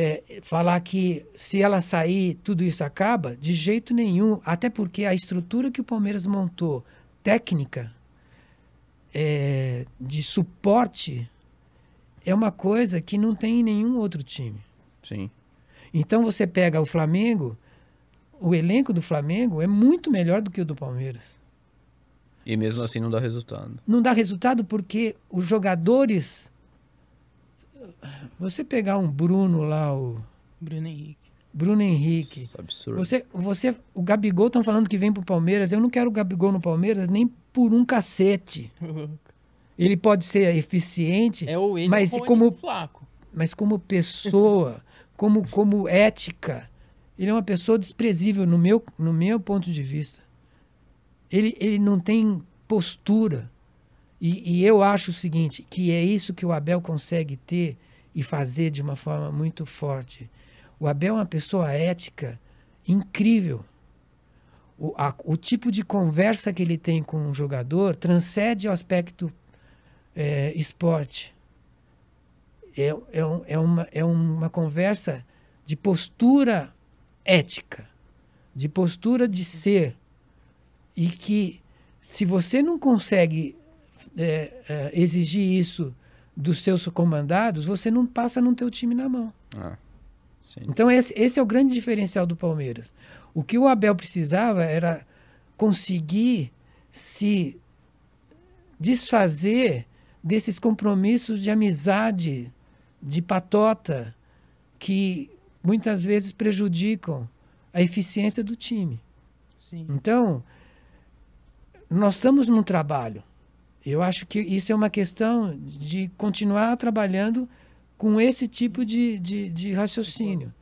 é, falar que se ela sair, tudo isso acaba, de jeito nenhum. Até porque a estrutura que o Palmeiras montou, técnica, é, de suporte, é uma coisa que não tem em nenhum outro time. Sim. Então você pega o Flamengo, o elenco do Flamengo é muito melhor do que o do Palmeiras. E mesmo assim não dá resultado. Não dá resultado porque os jogadores você pegar um Bruno lá, o. Bruno Henrique. Bruno Henrique. Isso é absurdo. Você, você, o Gabigol estão falando que vem pro Palmeiras. Eu não quero o Gabigol no Palmeiras nem por um cacete. ele pode ser eficiente, é, ou ele mas como flaco. Mas como pessoa, como como ética, ele é uma pessoa desprezível no meu no meu ponto de vista. Ele ele não tem postura. E, e, eu acho o seguinte, que é isso que o Abel consegue ter e fazer de uma forma muito forte. O Abel é uma pessoa ética incrível. O, a, o tipo de conversa que ele tem com o jogador transcende o aspecto é, esporte. É, é, é, uma, é uma conversa de postura ética, de postura de ser. E que se você não consegue é, é, exigir isso dos seus comandados, você não passa não ter o time na mão. Ah, então esse, esse é o grande diferencial do Palmeiras. O que o Abel precisava era conseguir se desfazer desses compromissos de amizade, de patota, que muitas vezes prejudicam a eficiência do time. Sim. Então, nós estamos num trabalho. Eu acho que isso é uma questão de continuar trabalhando com esse tipo de, de, de raciocínio.